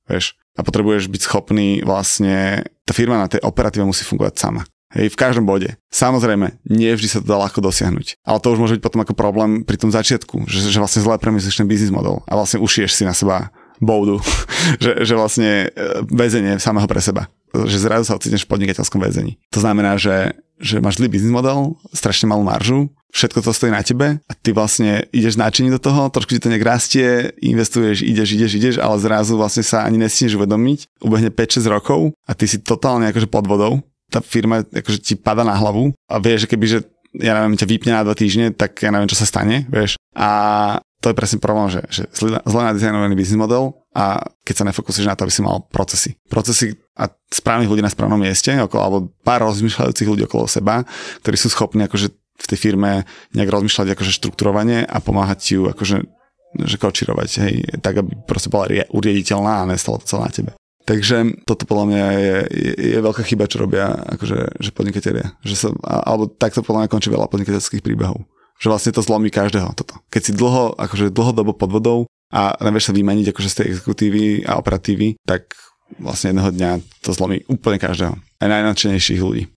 Vieš? A potrebuješ byť schopný vlastne, tá firma na tej operatíve musí fungovať sama. Hej, v každom bode. Samozrejme, nie vždy sa to dá ľahko dosiahnuť. Ale to už môže byť potom ako problém pri tom začiatku, že, že vlastne zle premyslíš ten biznis model a vlastne ušieš si na seba boudu, [laughs] že, že vlastne e, väzenie samého pre seba. Že zrazu sa ocitneš v podnikateľskom väzení. To znamená, že že máš zlý biznis model, strašne malú maržu všetko to stojí na tebe a ty vlastne ideš náčiní do toho, trošku ti to nejak rastie, investuješ, ideš, ideš, ideš, ale zrazu vlastne sa ani nestihneš uvedomiť, ubehne 5-6 rokov a ty si totálne akože pod vodou, tá firma akože ti pada na hlavu a vieš, že keby, že ja neviem, ťa vypne na dva týždne, tak ja neviem, čo sa stane, vieš. A to je presne problém, že, že zle nadizajnovaný biznis model a keď sa nefokusíš na to, aby si mal procesy. Procesy a správnych ľudí na správnom mieste, okolo, alebo pár rozmýšľajúcich ľudí okolo seba, ktorí sú schopní akože v tej firme nejak rozmýšľať akože štrukturovanie a pomáhať ju akože že kočirovať, hej, tak aby proste bola uriediteľná a nestalo to celé na tebe. Takže toto podľa mňa je, je, je veľká chyba, čo robia akože, že podnikatelia. Že sa, alebo takto podľa mňa končí veľa podnikateľských príbehov. Že vlastne to zlomí každého toto. Keď si dlho, akože dlhodobo pod vodou a nevieš sa vymaniť akože z tej exekutívy a operatívy, tak vlastne jedného dňa to zlomí úplne každého. Aj najnadšenejších ľudí.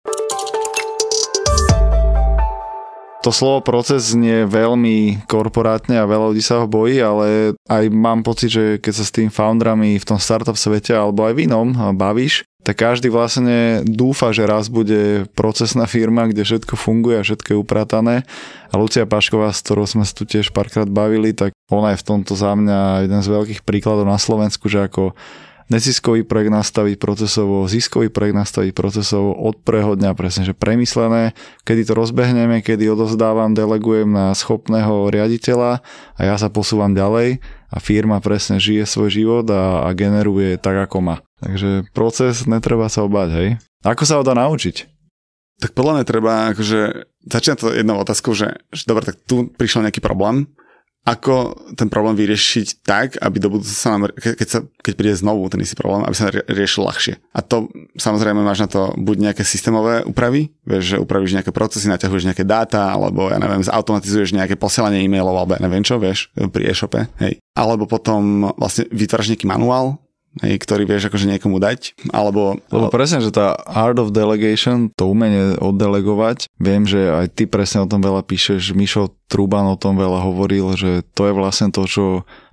to slovo proces znie veľmi korporátne a veľa ľudí sa ho bojí, ale aj mám pocit, že keď sa s tým foundrami v tom startup svete alebo aj v inom bavíš, tak každý vlastne dúfa, že raz bude procesná firma, kde všetko funguje a všetko je upratané. A Lucia Pašková, s ktorou sme sa tu tiež párkrát bavili, tak ona je v tomto za mňa jeden z veľkých príkladov na Slovensku, že ako neziskový projekt nastaviť procesovo, ziskový projekt nastaviť procesovo od prvého dňa presne, že premyslené, kedy to rozbehneme, kedy odozdávam, delegujem na schopného riaditeľa a ja sa posúvam ďalej a firma presne žije svoj život a, a generuje tak, ako má. Takže proces netreba sa obáť, hej. Ako sa ho dá naučiť? Tak podľa mňa treba, akože, začína to jednou otázkou, že, že dobre, tak tu prišiel nejaký problém, ako ten problém vyriešiť tak, aby do budúcna sa nám, keď, sa, keď príde znovu ten istý problém, aby sa riešil ľahšie. A to samozrejme máš na to buď nejaké systémové úpravy, vieš, že upravíš nejaké procesy, naťahuješ nejaké dáta, alebo ja neviem, zautomatizuješ nejaké posielanie e-mailov, alebo ja neviem čo, vieš, pri e-shope, hej. Alebo potom vlastne vytváraš nejaký manuál, hej, ktorý vieš akože niekomu dať, alebo... Lebo presne, že tá art of delegation, to umenie oddelegovať, viem, že aj ty presne o tom veľa píšeš, Mišo Truban o tom veľa hovoril, že to je vlastne to, čo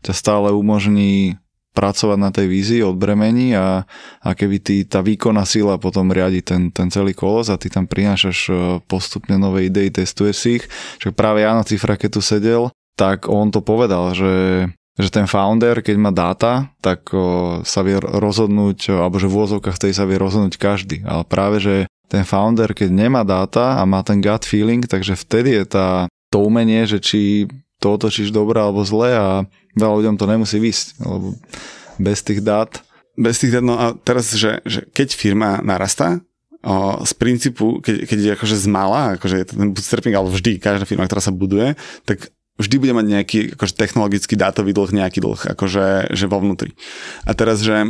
ťa stále umožní pracovať na tej vízii, odbremení a, a keby ty, tá výkonná sila potom riadi ten, ten celý kolos a ty tam prinášaš e, postupne nové idei, testuješ si ich. Čiže práve ja na cifra, keď tu sedel, tak on to povedal, že že ten founder, keď má dáta, tak o, sa vie rozhodnúť, alebo že v úvozovkách tej sa vie rozhodnúť každý. Ale práve, že ten founder, keď nemá dáta a má ten gut feeling, takže vtedy je tá, to umenie, že či to otočíš dobre alebo zle a veľa ľuďom to nemusí vysť, lebo bez tých dát. Bez tých dát, no a teraz, že, že keď firma narastá, z princípu, keď, keď je akože z mala, akože je to ten bootstrapping, alebo vždy, každá firma, ktorá sa buduje, tak vždy bude mať nejaký akože, technologický dátový dlh, nejaký dlh, akože že vo vnútri. A teraz, že,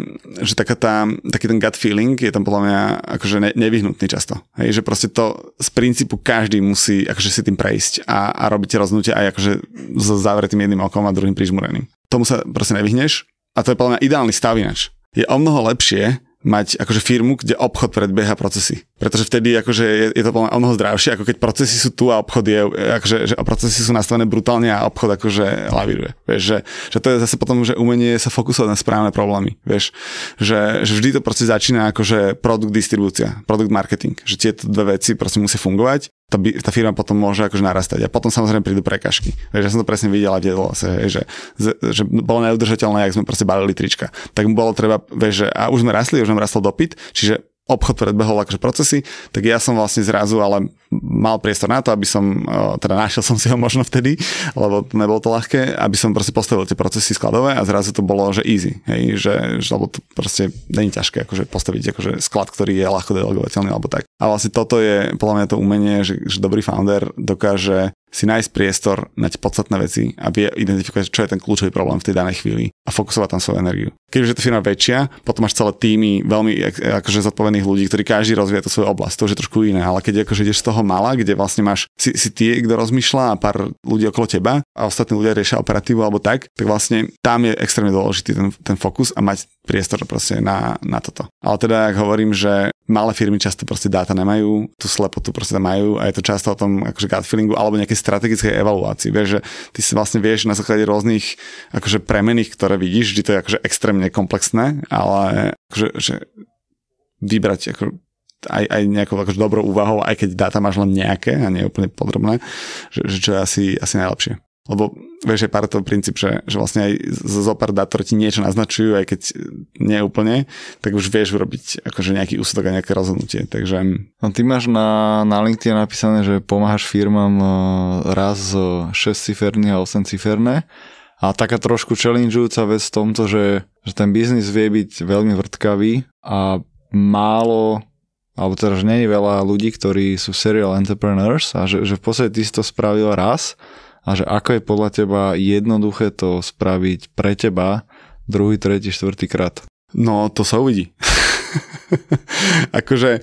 že taká tá, taký ten gut feeling je tam podľa mňa akože ne, nevyhnutný často. Hej, že proste to z princípu každý musí akože si tým prejsť a, a robiť rozhodnutie aj akože so zavretým jedným okom a druhým prižmureným. Tomu sa proste nevyhneš a to je podľa mňa ideálny stav ináč. Je o mnoho lepšie mať akože firmu, kde obchod predbieha procesy pretože vtedy akože je, je to o mnoho zdravšie, ako keď procesy sú tu a obchod je, akože, že procesy sú nastavené brutálne a obchod akože lavíruje. Vieš, že, že to je zase potom, že umenie sa fokusovať na správne problémy. Vieš, že, že vždy to proste začína akože produkt distribúcia, produkt marketing, že tieto dve veci proste musia fungovať tá, tá firma potom môže akože narastať. A potom samozrejme prídu prekažky. Takže ja som to presne videla v že, že, že bolo neudržateľné, jak sme proste balili trička. Tak mu bolo treba, vieš, že, a už sme rastli, už nám rastol dopyt, čiže obchod predbehol akože procesy, tak ja som vlastne zrazu ale mal priestor na to, aby som, e, teda našiel som si ho možno vtedy, lebo nebolo to ľahké, aby som proste postavil tie procesy skladové a zrazu to bolo, že easy, hej, že, že lebo to proste není ťažké akože postaviť akože sklad, ktorý je ľahko delegovateľný alebo tak. A vlastne toto je podľa mňa to umenie, že, že dobrý founder dokáže si nájsť priestor na tie podstatné veci a vie identifikovať, čo je ten kľúčový problém v tej danej chvíli a fokusovať tam svoju energiu. Keď už je to firma väčšia, potom máš celé týmy veľmi akože zodpovedných ľudí, ktorí každý rozvíja tú svoju oblasť. To už je trošku iné, ale keď akože ideš z toho mala, kde vlastne máš si, si tie, kto rozmýšľa a pár ľudí okolo teba a ostatní ľudia riešia operatívu alebo tak, tak vlastne tam je extrémne dôležitý ten, ten fokus a mať priestor proste na, na toto. Ale teda, ak hovorím, že malé firmy často proste dáta nemajú, tú slepotu proste majú a je to často o tom akože gut feelingu alebo nejakej strategickej evaluácii. Vieš, že ty si vlastne vieš na základe rôznych akože premených, ktoré vidíš, vždy to je akože extrémne komplexné, ale akože, že vybrať ako aj, aj nejakou akože dobrou úvahou, aj keď dáta máš len nejaké a nie úplne podrobné, že, že čo je asi, asi najlepšie. Lebo vieš, je pár to princíp, že, že vlastne aj zo pár dátor ti niečo naznačujú, aj keď nie úplne, tak už vieš urobiť akože nejaký úsudok a nejaké rozhodnutie. Takže... No, ty máš na, na LinkedIn napísané, že pomáhaš firmám e, raz 6 e, ciferné a 8 ciferné. A taká trošku challengeujúca vec v tomto, že, že ten biznis vie byť veľmi vrtkavý a málo, alebo teda, že nie je veľa ľudí, ktorí sú serial entrepreneurs a že, že v podstate ty si to spravil raz a že ako je podľa teba jednoduché to spraviť pre teba druhý, tretí, štvrtý krát? No, to sa uvidí. [laughs] akože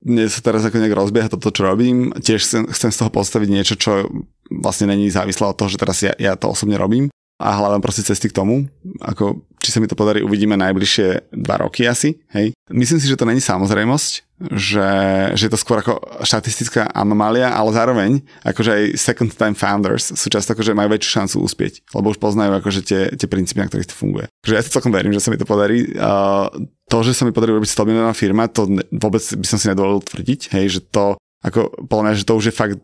dnes sa teraz ako nejak rozbieha toto, čo robím. Tiež chcem, chcem z toho postaviť niečo, čo vlastne není závislé od toho, že teraz ja, ja to osobne robím a hľadám proste cesty k tomu, ako či sa mi to podarí, uvidíme najbližšie dva roky asi, hej. Myslím si, že to není samozrejmosť, že, že je to skôr ako štatistická anomália, ale zároveň akože aj second time founders sú často akože majú väčšiu šancu uspieť, lebo už poznajú akože tie, tie princípy, na ktorých to funguje. Takže ja si celkom verím, že sa mi to podarí. Uh, to, že sa mi podarí robiť 100 miliónová firma, to vôbec by som si nedovolil tvrdiť, hej, že to, ako podľa mňa, že to už je fakt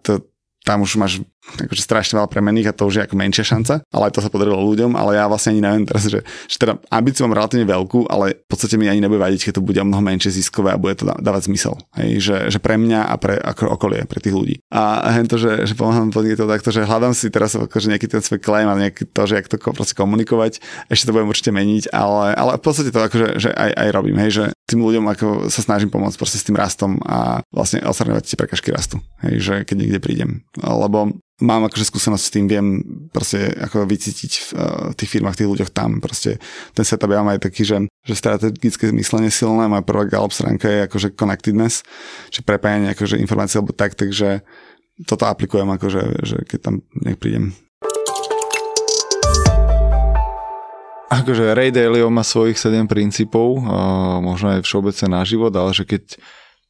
tam už máš akože strašne veľa premených a to už je ako menšia šanca, ale aj to sa podarilo ľuďom, ale ja vlastne ani neviem teraz, že, že teda ambíciu mám relatívne veľkú, ale v podstate mi ani nebude vadiť, keď to bude o mnoho menšie ziskové a bude to dávať zmysel. Hej, že, že pre mňa a pre ako okolie, pre tých ľudí. A to, že, že pomáham podnikať to takto, že hľadám si teraz akože nejaký ten svoj claim a nejaký to, že jak to proste komunikovať, ešte to budem určite meniť, ale, ale v podstate to akože že aj, aj robím, hej, že tým ľuďom ako sa snažím pomôcť proste s tým rastom a vlastne osraňovať tie prekažky rastu, hej, že keď niekde prídem. Lebo mám akože skúsenosť s tým, viem proste ako vycítiť eh, v tých firmách, tých ľuďoch tam proste. Ten setup ja mám aj taký, že, že strategické myslenie silné, moja prvá Gallup stránka je akože connectedness, či prepájanie akože informácie alebo tak, takže toto aplikujem akože, že keď tam nech prídem. Akože Ray Dalio má svojich 7 princípov, eh, možno aj všeobecne na život, ale že keď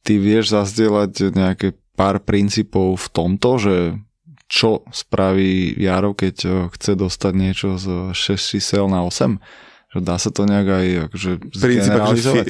ty vieš zazdieľať nejaké pár princípov v tomto, že čo spraví Jaro, keď e, chce dostať niečo z 6 čísel na 8? Že dá sa to nejak aj akože Princíp fi, e,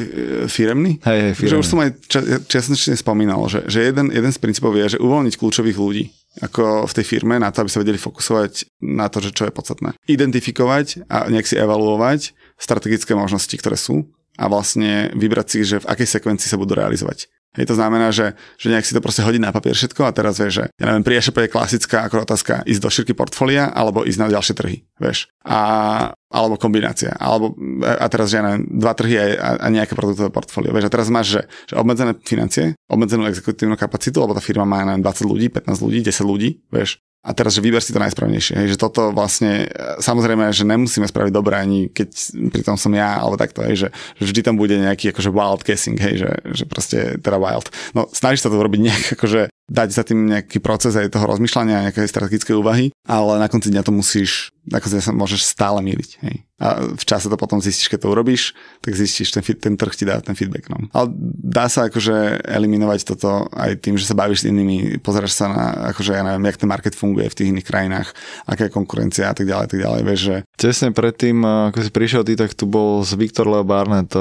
firemný? Hej, hej, firemný. Že už som aj ča, čiastočne spomínal, že, že jeden, jeden z princípov je, že uvoľniť kľúčových ľudí ako v tej firme na to, aby sa vedeli fokusovať na to, že čo je podstatné. Identifikovať a nejak si evaluovať strategické možnosti, ktoré sú a vlastne vybrať si, že v akej sekvencii sa budú realizovať. Hej, to znamená, že, že nejak si to proste hodí na papier všetko a teraz vieš, že ja neviem, pri e-shope je klasická ako otázka ísť do šírky portfólia alebo ísť na ďalšie trhy, vieš. A, alebo kombinácia. Alebo, a teraz, že ja neviem, dva trhy a, a nejaké produktové portfólio. Vieš, a teraz máš, že, že obmedzené financie, obmedzenú exekutívnu kapacitu, lebo tá firma má, neviem, 20 ľudí, 15 ľudí, 10 ľudí, vieš. A teraz, že vyber si to najsprávnejšie. Hej, že toto vlastne, e, samozrejme, že nemusíme spraviť dobre ani keď pritom som ja, ale takto, hej, že, že vždy tam bude nejaký akože wild guessing, hej, že, že proste teda wild. No snažíš sa to robiť nejak [laughs] akože dať za tým nejaký proces aj toho rozmýšľania, nejaké strategické úvahy, ale na konci dňa to musíš, na konci dňa sa môžeš stále míriť. Hej. A v čase to potom zistíš, keď to urobíš, tak zistíš, ten, ten trh ti dá ten feedback. No. Ale dá sa akože eliminovať toto aj tým, že sa bavíš s inými, pozeráš sa na, akože ja neviem, jak ten market funguje v tých iných krajinách, aká je konkurencia a tak ďalej, tak ďalej. Vieš, že... Tesne predtým, eh, ako si prišiel ty, tak tu bol z Viktor Leo Barnett, eh,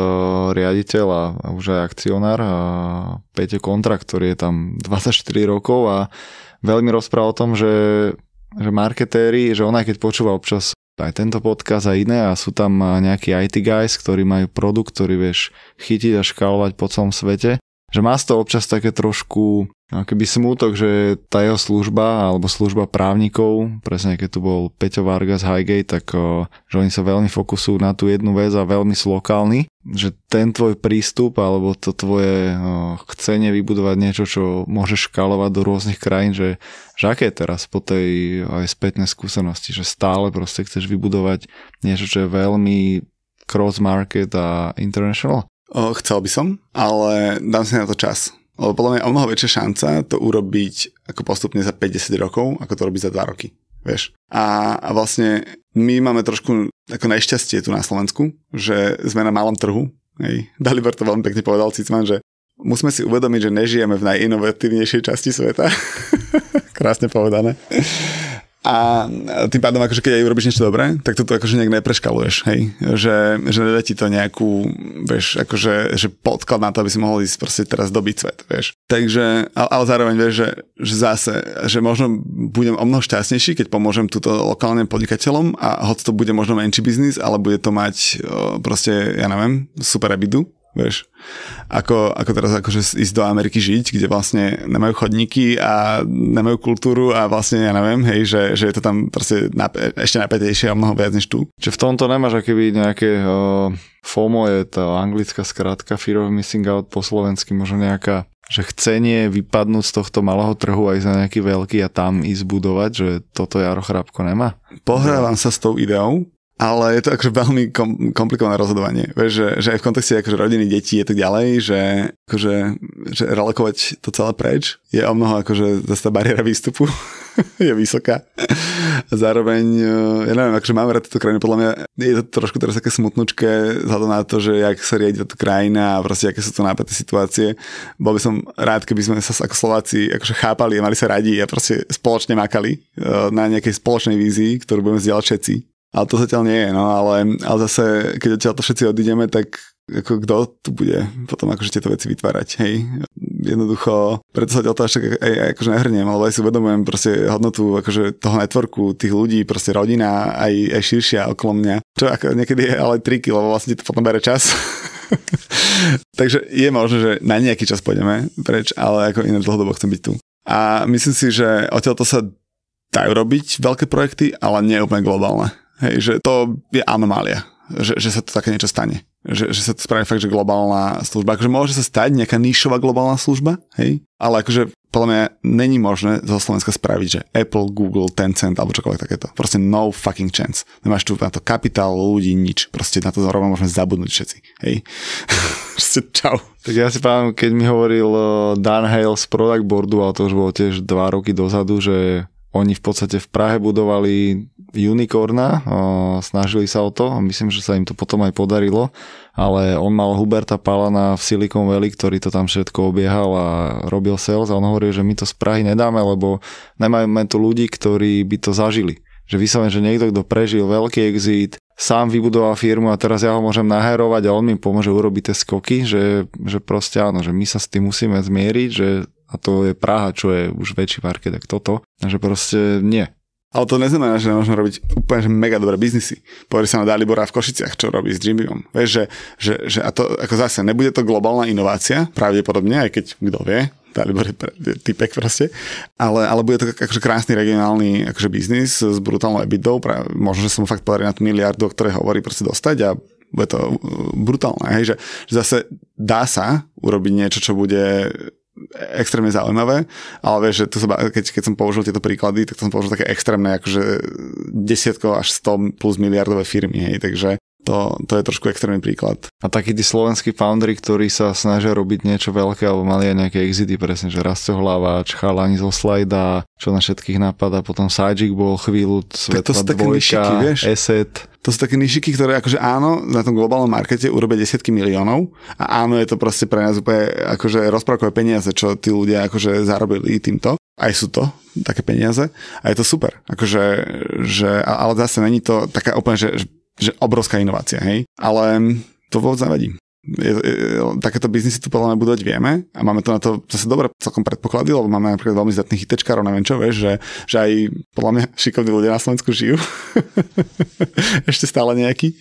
riaditeľ a už aj akcionár a eh, Peťo Kontrakt, ktorý je tam 24 [laughs] 3 rokov a veľmi rozprával o tom, že, že marketéri, že ona keď počúva občas aj tento podcast a iné a sú tam nejakí IT guys, ktorí majú produkt, ktorý vieš chytiť a škálovať po celom svete, že má z toho občas také trošku No, keby smútok, že tá jeho služba alebo služba právnikov, presne keď tu bol Peťo Vargas Highgate, tak že oni sa veľmi fokusujú na tú jednu vec a veľmi sú lokálni, že ten tvoj prístup alebo to tvoje chcenie vybudovať niečo, čo môže škálovať do rôznych krajín, že, že aké je teraz po tej aj spätnej skúsenosti, že stále proste chceš vybudovať niečo, čo je veľmi cross-market a international? chcel by som, ale dám si na to čas lebo podľa mňa je o mnoho väčšia šanca to urobiť ako postupne za 50 rokov, ako to robiť za 2 roky. Vieš. A, a vlastne my máme trošku ako nešťastie tu na Slovensku, že sme na malom trhu. Hej. [laughs] Daliber to veľmi pekne povedal Cicman, že musíme si uvedomiť, že nežijeme v najinovatívnejšej časti sveta. [laughs] Krásne povedané. A tým pádom, akože keď aj urobíš niečo dobré, tak toto akože nejak nepreškaluješ, hej? Že, že nedá ti to nejakú, vieš, akože že podklad na to, aby si mohol ísť proste teraz dobiť svet, vieš. Takže, ale, ale zároveň vieš, že, že zase, že možno budem o mnoho šťastnejší, keď pomôžem túto lokálnym podnikateľom a hoď to bude možno menší biznis, ale bude to mať proste, ja neviem, super ebidu, Vieš, ako, ako teraz akože ísť do Ameriky žiť, kde vlastne nemajú chodníky a nemajú kultúru a vlastne ja neviem, hej, že, že je to tam proste nap- ešte napätejšie a mnoho viac než tu. Čiže v tomto nemáš akéby nejaké uh, FOMO, je tá anglická skratka Fear of Missing Out po slovensky, možno nejaká že chcenie vypadnúť z tohto malého trhu aj za nejaký veľký a tam ísť budovať, že toto Jaro Chrápko nemá? Pohrávam sa s tou ideou, ale je to akože veľmi kom- komplikované rozhodovanie. Vieš, že, že aj v kontexte akože rodiny, detí a tak ďalej, že, akože, že relokovať to celé preč je o mnoho akože zase tá bariéra výstupu [laughs] je vysoká. A zároveň, eh, ja neviem, akože máme rád túto krajinu, podľa mňa je to trošku teraz také smutnočké vzhľadom na to, že jak sa riadi táto krajina a proste aké sú to nápadné situácie. Bol by som rád, keby sme sa ako Slováci akože chápali a mali sa radi a proste spoločne makali eh, na nejakej spoločnej vízii, ktorú budeme zdieľať všetci ale to zatiaľ nie je, no ale, ale zase, keď odtiaľ to všetci odídeme, tak ako kto tu bude potom akože tieto veci vytvárať, hej. Jednoducho, preto sa ďalej však aj, aj akože nahrnem, alebo aj si uvedomujem proste hodnotu akože toho networku, tých ľudí, proste rodina, aj, aj širšia okolo mňa. Čo ako niekedy je ale triky, lebo vlastne to potom bere čas. [laughs] Takže je možné, že na nejaký čas pôjdeme preč, ale ako iné dlhodobo chcem byť tu. A myslím si, že odtiaľ to sa dajú robiť veľké projekty, ale nie úplne globálne. Hej, že to je anomália, že, že sa to také niečo stane. Že, že sa to spraví fakt, že globálna služba. Akože môže sa stať nejaká nišová globálna služba, hej? Ale akože podľa mňa není možné zo Slovenska spraviť, že Apple, Google, Tencent alebo čokoľvek takéto. Proste no fucking chance. Nemáš tu na to kapitál, ľudí, nič. Proste na to zároveň môžeme zabudnúť všetci. Hej. [laughs] Proste čau. Tak ja si pamätám, keď mi hovoril eh, Dan Hale z Product Boardu, a to už bolo tiež dva roky dozadu, že oni v podstate v Prahe budovali unicorna, snažili sa o to a myslím, že sa im to potom aj podarilo, ale on mal Huberta Palana v Silicon Valley, ktorý to tam všetko obiehal a robil sales a on hovoril, že my to z Prahy nedáme, lebo nemáme tu ľudí, ktorí by to zažili. Že vyslovene, že niekto, kto prežil veľký exit, sám vybudoval firmu a teraz ja ho môžem naherovať a on mi pomôže urobiť tie skoky, že, že proste áno, že my sa s tým musíme zmieriť, že a to je Praha, čo je už väčší market ako toto, že proste nie. Ale to neznamená, že nemôžeme robiť úplne že mega dobré biznisy. Povedz sa na Dalibora v Košiciach, čo robí s Jimmyom. Vieš, že, že, že a to ako zase nebude to globálna inovácia, pravdepodobne, aj keď kto vie, Dalibor je typek proste, ale, ale bude to akože krásny regionálny akože biznis s brutálnou ebitdou, možno, že som fakt povedal na tú miliardu, o ktorej hovorí proste dostať a bude to uh, brutálne, hej, že, že zase dá sa urobiť niečo, čo bude extrémne zaujímavé, ale vieš, že to som, keď, keď som použil tieto príklady, tak to som použil také extrémne, akože desiatko až 100 plus miliardové firmy, hej, takže to, to je trošku extrémny príklad. A takí tí slovenskí foundry, ktorí sa snažia robiť niečo veľké alebo mali aj nejaké exity, presne, že hlava, chalani zo slajda, čo na všetkých napadá, potom Sajik bol chvíľu, Svetla tak dvojka, vieš? Asset. To sú také nišiky, ktoré akože áno, na tom globálnom markete urobia desiatky miliónov a áno, je to proste pre nás úplne akože rozprávkové peniaze, čo tí ľudia akože zarobili týmto. Aj sú to také peniaze a je to super. Akože, že, ale zase není to taká úplne, že že obrovská inovácia, hej. Ale to vôbec nevadí. Je, je, takéto biznisy tu podľa mňa budovať vieme a máme to na to zase dobre celkom predpoklady, lebo máme napríklad veľmi zdatných hitečkárov, neviem čo, vieš, že, že aj podľa mňa šikovní ľudia na Slovensku žijú. [laughs] Ešte stále nejakí,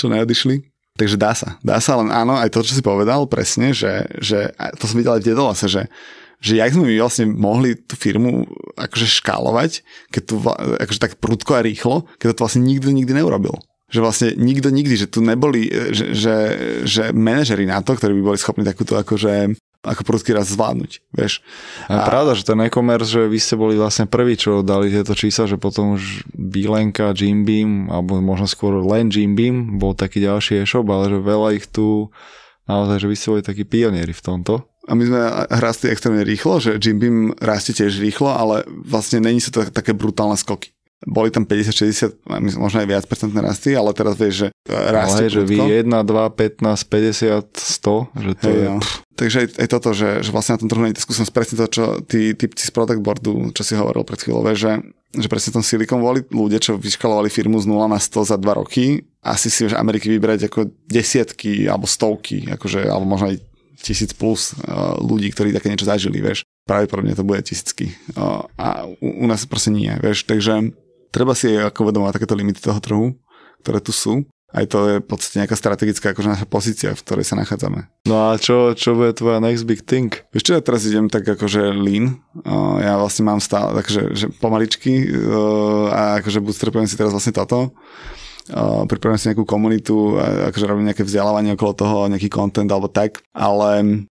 čo neodišli. Takže dá sa. Dá sa, len áno, aj to, čo si povedal presne, že, že to som videl aj v Dedolase, že, že jak sme my vlastne mohli tú firmu akože škálovať, keď tu, akože tak prudko a rýchlo, keď to vlastne nikto nikdy neurobil že vlastne nikto nikdy, že tu neboli, e, že, že, že manažery na to, ktorí by boli schopní takúto akože ako prudký raz zvládnuť, vieš. A, je pravda, že ten e-commerce, že vy ste boli vlastne prví, čo dali tieto čísla, že potom už Bielenka, Jim Beam, alebo možno skôr len Jim Beam, bol taký ďalší e-shop, ale že veľa ich tu naozaj, že vy ste boli takí pionieri v tomto. A my sme rastli extrémne rýchlo, že Jim Beam rastie tiež rýchlo, ale vlastne není sa to také brutálne skoky boli tam 50, 60, možno aj viac percentné rasty, ale teraz vieš, že rastie. Ale že vy 1, 2, 15, 50, 100, že to hey, je... Jo. No. Takže aj, aj toto, že, že vlastne na tom trhu nie skúsenosť presne to, čo tí typci z product boardu, čo si hovoril pred chvíľou, že, že presne v tom Silicon Valley ľudia, čo vyškalovali firmu z 0 na 100 za 2 roky, asi si vieš Ameriky vybrať ako desiatky alebo stovky, akože, alebo možno aj tisíc plus eh, ľudí, ktorí také niečo zažili, vieš. Pravdepodobne to bude tisícky. Eh, a u, u nás proste nie, vieš. Takže treba si ako vedomovať takéto limity toho trhu, ktoré tu sú. Aj to je v podstate nejaká strategická akože naša pozícia, v ktorej sa nachádzame. No a čo, čo bude tvoja next big thing? Ešte ja teraz idem tak akože lean. ja vlastne mám stále takže že pomaličky e, a akože bootstrapujem si teraz vlastne toto. Uh, pripravujem si nejakú komunitu, a akože robím nejaké vzdelávanie okolo toho, nejaký content alebo tak, ale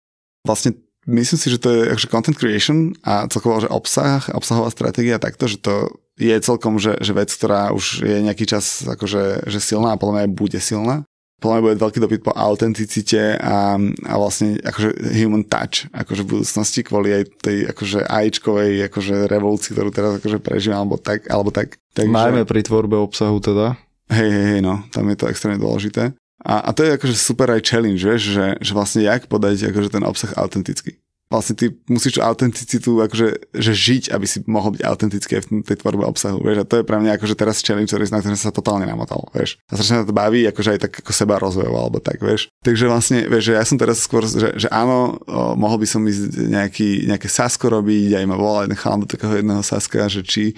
vlastne myslím si, že to je akože content creation a celkovo, že obsah, obsahová stratégia takto, že to je celkom, že, že vec, ktorá už je nejaký čas akože, že silná a podľa mňa bude silná. Podľa mňa bude veľký dopyt po autenticite a, a vlastne akože human touch akože v budúcnosti kvôli aj tej akože AIčkovej akože revolúcii, ktorú teraz akože prežívame alebo tak. Alebo tak. Takže, Najmä pri tvorbe obsahu teda. Hej, hej, hej, no, tam je to extrémne dôležité. A, a to je akože super aj challenge, vieš, že, že vlastne jak podať akože ten obsah autentický vlastne ty musíš tú autenticitu, akože, že žiť, aby si mohol byť autentický aj v tej tvorbe obsahu, vieš, a to je pre mňa akože teraz challenge, na ktorý sa totálne namotal, vieš. A strašne sa to baví, akože aj tak ako seba rozvojov, alebo tak, vieš. Takže vlastne, vieš, že ja som teraz skôr, že, že áno, o, mohol by som ísť nejaký, nejaké sasko robiť, aj ma volal jeden chalán do takého jedného saska, že či,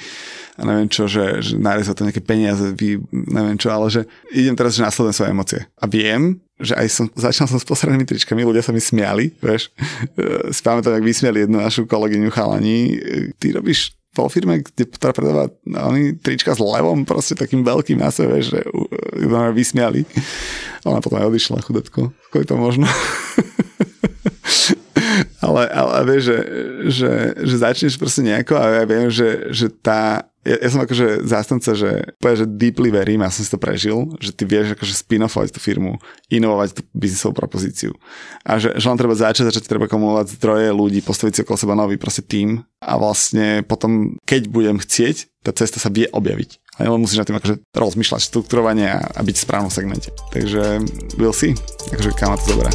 a neviem čo, že, že sa to nejaké peniaze, vy, neviem čo, ale že idem teraz, že následujem svoje emócie. A viem, že aj som, začal som s posranými tričkami, ľudia sa mi smiali, vieš. E, si ak vysmiali jednu našu kolegyňu chalani. E, ty robíš po firme, kde ktorá predáva oni trička s levom, proste takým veľkým na sebe, že ju uh, e, vysmiali. Ona potom aj odišla, chudetko. Ako je to možno? [laughs] ale, ale vieš, že, že, že začneš proste nejako a ja viem, že, že tá, ja, ja som akože zástanca, že povedal, že deeply verím, ja som si to prežil, že ty vieš akože spinofovať tú firmu, inovovať tú biznisovú propozíciu. A že, že len treba začať, začať treba komulovať zdroje ľudí, postaviť si okolo seba nový proste tým a vlastne potom, keď budem chcieť, tá cesta sa vie objaviť. A len musíš nad tým akože rozmýšľať štruktúrovanie a, a byť v správnom segmente. Takže we'll si, akože kam ma to zoberá.